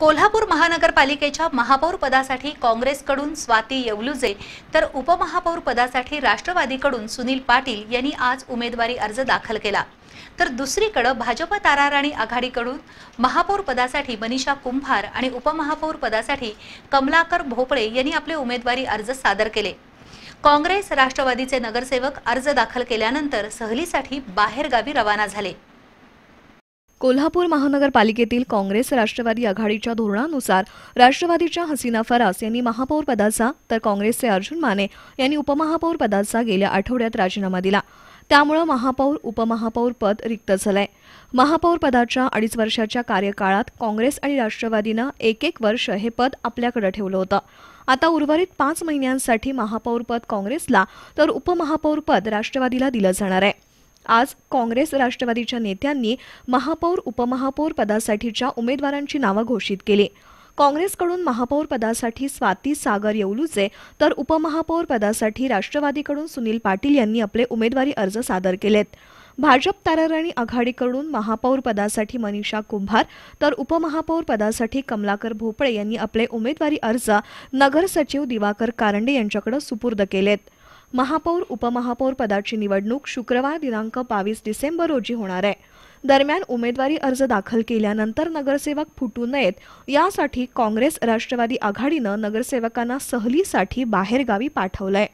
कोल्हापूर महानगरपालिकेच्या महापौर पदासाठी काँग्रेसकडून स्वाती येवलुजे तर उपमहापौर पदासाठी राष्ट्रवादीकडून सुनील पाटील यांनी आज उमेदवारी अर्ज दाखल केला तर दुसरीकडे भाजप ताराराणी आघाडीकडून महापौर पदासाठी मनीषा कुंभार आणि उपमहापौर पदासाठी कमलाकर भोपळे यांनी आपले उमेदवारी अर्ज सादर केले काँग्रेस राष्ट्रवादीचे नगरसेवक अर्ज दाखल केल्यानंतर सहलीसाठी बाहेरगावी रवाना झाले कोल्हापूर महानगरपालिकेतील काँग्रेस राष्ट्रवादी आघाडीच्या धोरणानुसार राष्ट्रवादीच्या हसीना फरास यांनी महापौर पदाचा तर काँग्रेसचे अर्जुन माने यांनी उपमहापौर पदाचा गेल्या आठवड्यात राजीनामा दिला त्यामुळे महापौर उपमहापौर पद रिक्त झालंय महापौर पदाच्या अडीच वर्षाच्या कार्यकाळात काँग्रेस आणि राष्ट्रवादीनं एक एक वर्ष हे पद आपल्याकडे ठेवलं होतं आता उर्वरित पाच महिन्यांसाठी महापौरपद काँग्रेसला तर उपमहापौरपद राष्ट्रवादीला दिलं जाणार आहे आज काँग्रेस राष्ट्रवादीच्या नेत्यांनी महापौर उपमहापौर पदासाठीच्या उमेदवारांची नावं घोषित केली काँग्रेसकडून महापौर पदासाठी स्वाती सागर येवलूचे तर उपमहापौर पदासाठी राष्ट्रवादीकडून सुनील पाटील यांनी आपले उमेदवारी अर्ज सादर केलेत भाजप ताराराणी आघाडीकडून महापौर पदासाठी मनीषा कुंभार तर उपमहापौर पदासाठी कमलाकर भोपळे यांनी आपले उमेदवारी अर्ज नगरसचिव दिवाकर कारंडे यांच्याकडे सुपूर्द केलेत महापौर उपमहापौर पदाची निवडणूक शुक्रवार दिनांक बावीस डिसेंबर रोजी होणार आहे दरम्यान उमेदवारी अर्ज दाखल केल्यानंतर नगरसेवक फुटू नयेत यासाठी काँग्रेस राष्ट्रवादी आघाडीनं नगरसेवकांना सहलीसाठी बाहेरगावी पाठवलंय